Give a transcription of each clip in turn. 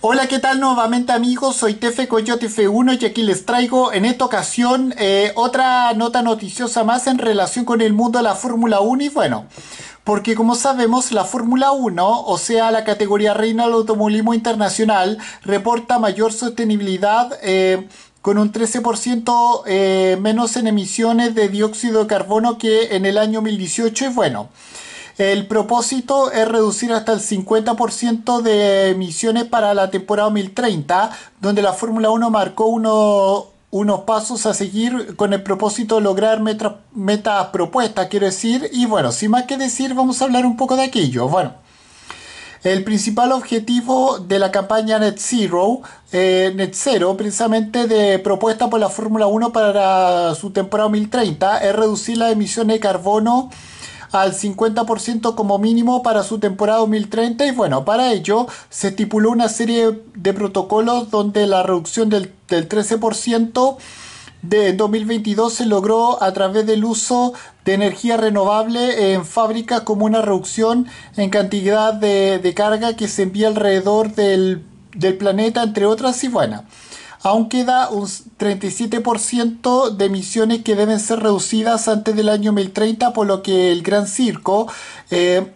Hola, ¿qué tal nuevamente amigos? Soy Tefe Coyote F1 y aquí les traigo en esta ocasión eh, otra nota noticiosa más en relación con el mundo de la Fórmula 1 y bueno, porque como sabemos la Fórmula 1, o sea la categoría reina del automovilismo internacional, reporta mayor sostenibilidad. Eh, con un 13% eh, menos en emisiones de dióxido de carbono que en el año 2018 y bueno, el propósito es reducir hasta el 50% de emisiones para la temporada 2030, donde la Fórmula 1 marcó unos pasos a seguir con el propósito de lograr metas propuestas, quiero decir. Y bueno, sin más que decir, vamos a hablar un poco de aquello. Bueno. El principal objetivo de la campaña Net Zero, eh, Net Zero, precisamente de propuesta por la Fórmula 1 para su temporada 2030, es reducir las emisiones de carbono al 50% como mínimo para su temporada 2030 y bueno, para ello se estipuló una serie de protocolos donde la reducción del, 13% de 2022 se logró a través del uso de energía renovable en fábricas como una reducción en cantidad de, carga que se envía alrededor del, del planeta, entre otras, y bueno. Aún queda un 37% de emisiones que deben ser reducidas antes del año 2030, por lo que el Gran Circo eh,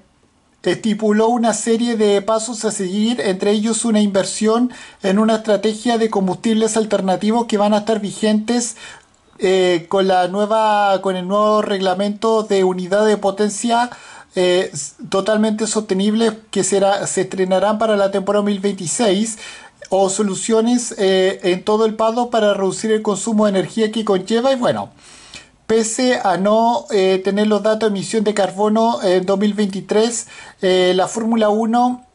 estipuló una serie de pasos a seguir, entre ellos una inversión en una estrategia de combustibles alternativos que van a estar vigentes eh, con la nueva con el nuevo reglamento de unidad de potencia eh, totalmente sostenible que será, se estrenarán para la temporada 2026 o soluciones eh, en todo el pado para reducir el consumo de energía que conlleva y bueno, pese a no eh, tener los datos de emisión de carbono en 2023, eh, la Fórmula 1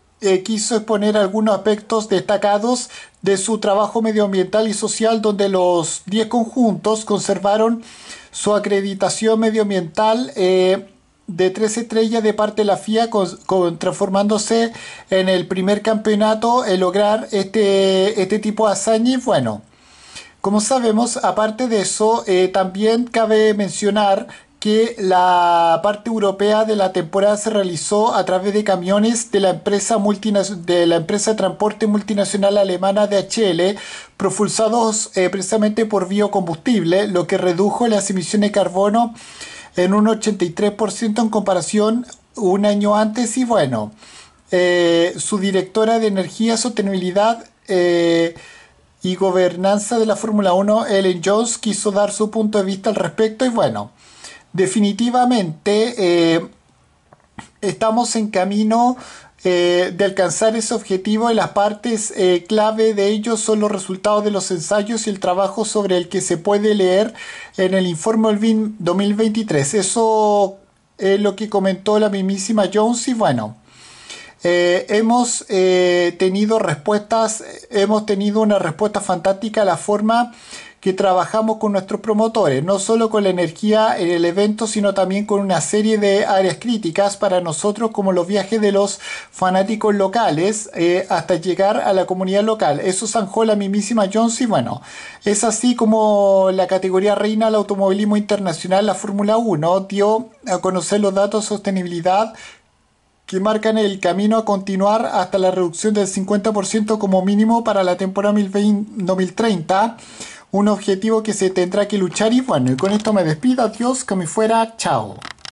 quiso exponer algunos aspectos destacados de su trabajo medioambiental y social donde los 10 conjuntos conservaron su acreditación medioambiental de tres estrellas de parte de la FIA, transformándose en el primer campeonato en lograr este, este tipo de hazañas bueno, como sabemos, aparte de eso, eh, también cabe mencionar que la parte europea de la temporada se realizó a través de camiones de la empresa, de la empresa transporte multinacional alemana DHL, propulsados eh, precisamente por biocombustible, lo que redujo las emisiones de carbono en un 83% en comparación un año antes y bueno, eh, su directora de Energía, Sostenibilidad eh, y Gobernanza de la Fórmula 1, Ellen Jones, quiso dar su punto de vista al respecto y bueno, definitivamente eh, estamos en camino eh, de alcanzar ese objetivo y las partes eh, clave de ello son los resultados de los ensayos y el trabajo sobre el que se puede leer en el informe Olvin 2023. Eso es lo que comentó la mismísima Jones y bueno. Eh, hemos tenido respuestas, hemos tenido una respuesta fantástica a la forma que trabajamos con nuestros promotores, no solo con la energía en el evento, sino también con una serie de áreas críticas para nosotros, como los viajes de los fanáticos locales eh, hasta llegar a la comunidad local. Eso zanjó la mismísima Jones y bueno, es así como la categoría reina del automovilismo internacional, la Fórmula 1, dio a conocer los datos de sostenibilidad que marcan el camino a continuar hasta la reducción del 50% como mínimo para la temporada 2030 un objetivo que se tendrá que luchar y bueno, y con esto me despido, adiós, que me fuera, chao.